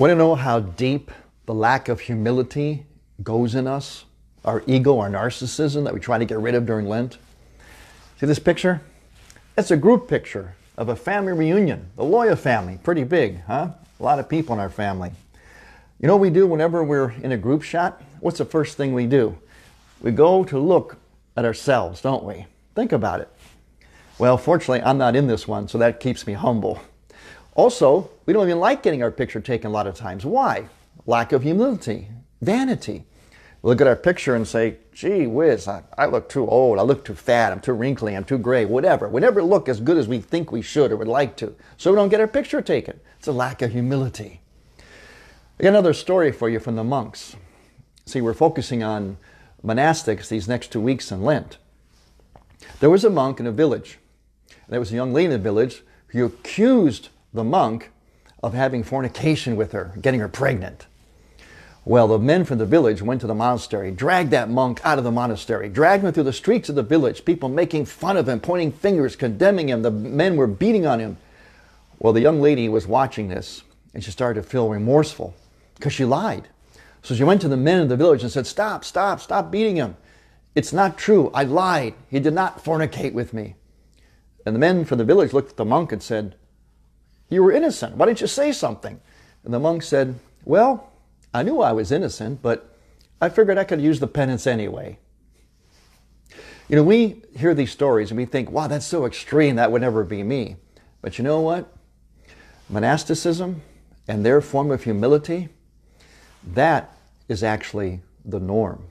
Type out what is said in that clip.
Want to know how deep the lack of humility goes in us? Our ego, our narcissism that we try to get rid of during Lent? See this picture? It's a group picture of a family reunion, the Loya family, pretty big, huh? A lot of people in our family. You know what we do whenever we're in a group shot? What's the first thing we do? We go to look at ourselves, don't we? Think about it. Well, fortunately, I'm not in this one, so that keeps me humble. Also, we don't even like getting our picture taken a lot of times. Why? Lack of humility, vanity. Look at our picture and say, gee whiz, I, I look too old, I look too fat, I'm too wrinkly, I'm too gray, whatever. We never look as good as we think we should or would like to. So we don't get our picture taken. It's a lack of humility. I got another story for you from the monks. See, we're focusing on monastics these next two weeks in Lent. There was a monk in a village, and there was a young lady in the village who accused the monk of having fornication with her, getting her pregnant. Well, the men from the village went to the monastery, dragged that monk out of the monastery, dragged him through the streets of the village, people making fun of him, pointing fingers, condemning him. The men were beating on him. Well, the young lady was watching this and she started to feel remorseful because she lied. So she went to the men of the village and said, Stop, stop, stop beating him. It's not true. I lied. He did not fornicate with me. And the men from the village looked at the monk and said, you were innocent. Why didn't you say something? And the monk said, Well, I knew I was innocent, but I figured I could use the penance anyway. You know, we hear these stories and we think, wow, that's so extreme, that would never be me. But you know what? Monasticism and their form of humility, that is actually the norm.